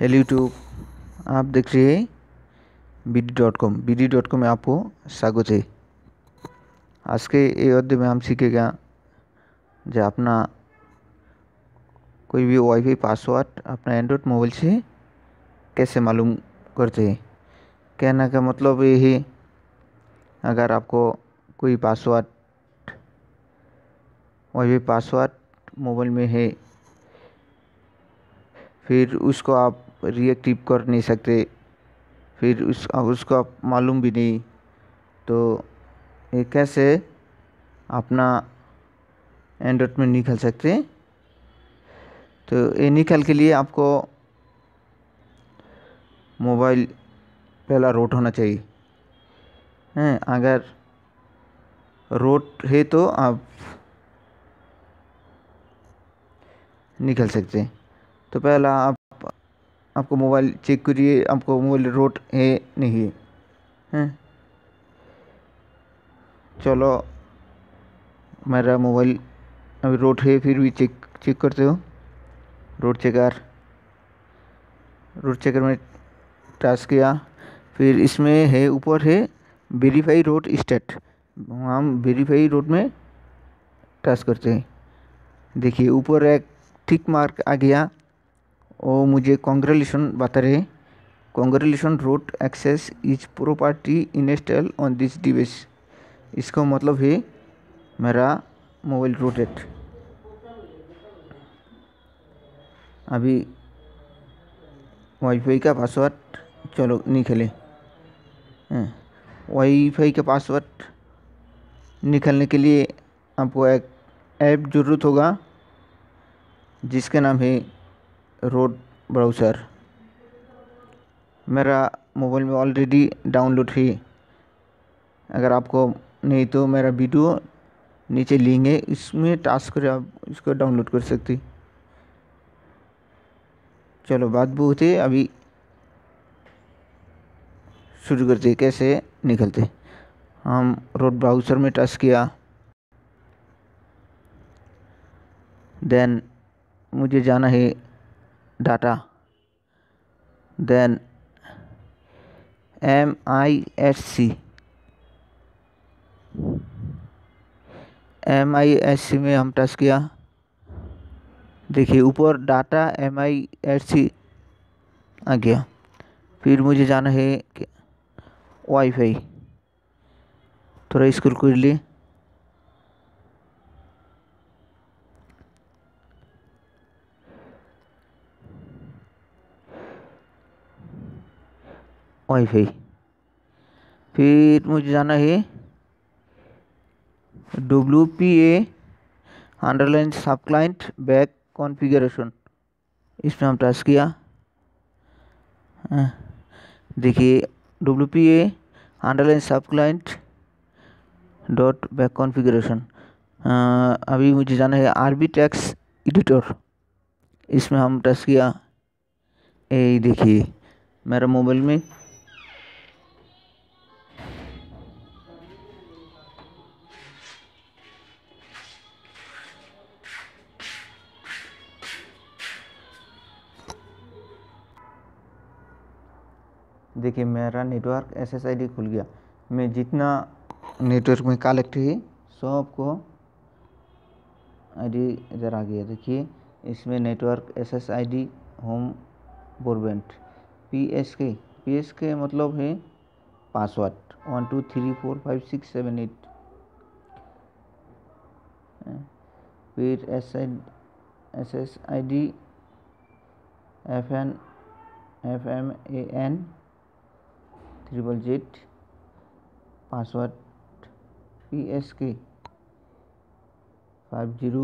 Hello YouTube आप देख रहे हैं B D dot com B D dot com में आपको स्वागत है आज के ये অধ্যায় में हम सीखेगा जो अपना कोई भी वाईफाई पासवर्ड अपना एंड्रॉयड मोबाइल से कैसे मालूम करते हैं कहने का मतलब ये है अगर आपको कोई पासवर्ड वाईफाई पासवर्ड मोबाइल में है फिर उसको आप रिएक्टिव कर नहीं सकते फिर उस उसका मालूम भी नहीं तो ये कैसे अपना एंड्रॉइड में निकल सकते तो ये निकल के लिए आपको मोबाइल पहला रोट होना चाहिए हैं अगर रोट है तो आप निकल सकते हैं तो पहला आप आपको मोबाइल चेक करिए आपको मोबाइल रोट है नहीं है हैं चलो मेरा मोबाइल अभी रोट है फिर भी चेक चेक करते हो रोड चेकर रोड चेकर में टास्क किया फिर इसमें है ऊपर है वेरीफाई रोड स्टेट हम वेरीफाई रोड में टास्क करते हैं देखिए ऊपर एक ठीक मार्क आ गया और मुझे कॉन्ग्रेलेशन बता रहे congratulation root access is property installed on this device इसका मतलब है मेरा मोबाइल रूटेड अभी वाईफाई का पासवर्ड चलो निकले वाईफाई का पासवर्ड निकलने के लिए आपको एक ऐप ज़रूरत होगा जिसका नाम है रोड ब्राउज़र मेरा मोबाइल में ऑलरेडी डाउनलोड है अगर आपको नहीं तो मेरा वीडियो नीचे लिंक है इसमें टास्क कर आप इसको डाउनलोड कर सकते चलो बात बहुत है अभी शुरू करते कैसे निकलते हम रोड ब्राउज़र में टच किया देन मुझे जाना है data then MISC M I S C में हम टच किया देखिए ऊपर data M I S C आ गया फिर मुझे जाना है वाईफाई थोड़ा स्क्रॉल कर लिए वहीं से फिर मुझे जाना है W P A underline sub client back configuration इसमें हम टच किया हाँ। देखिए W P A underline sub client dot back configuration अभी मुझे जाना है आर बी टैक्स एडिटर इसमें हम टच किया ये देखिए मेरा मोबाइल में देखिए मेरा network S S I D खुल गया मैं जितना नेटवर्क में कलेक्ट हुई सबको आई डी इधर आ गया देखिए इसमें network S S I D home broadband P S K P S K मतलब है password one two three four five six seven eight फिर S I S S I D F N F M A N triple Z password P S K five zero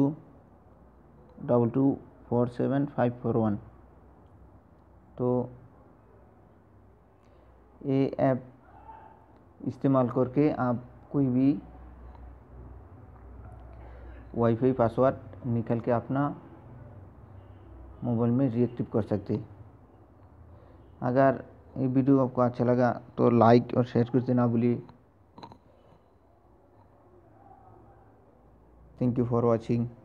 double two four seven five four one तो ये app इस्तेमाल करके आप कोई भी WiFi password निकल के अपना मोबाइल में रिएक्टिव कर सकते अगर ये वीडियो आपको अच्छा लगा तो लाइक और शेयर करते ना भूलिए थैंक यू फॉर वॉचिंग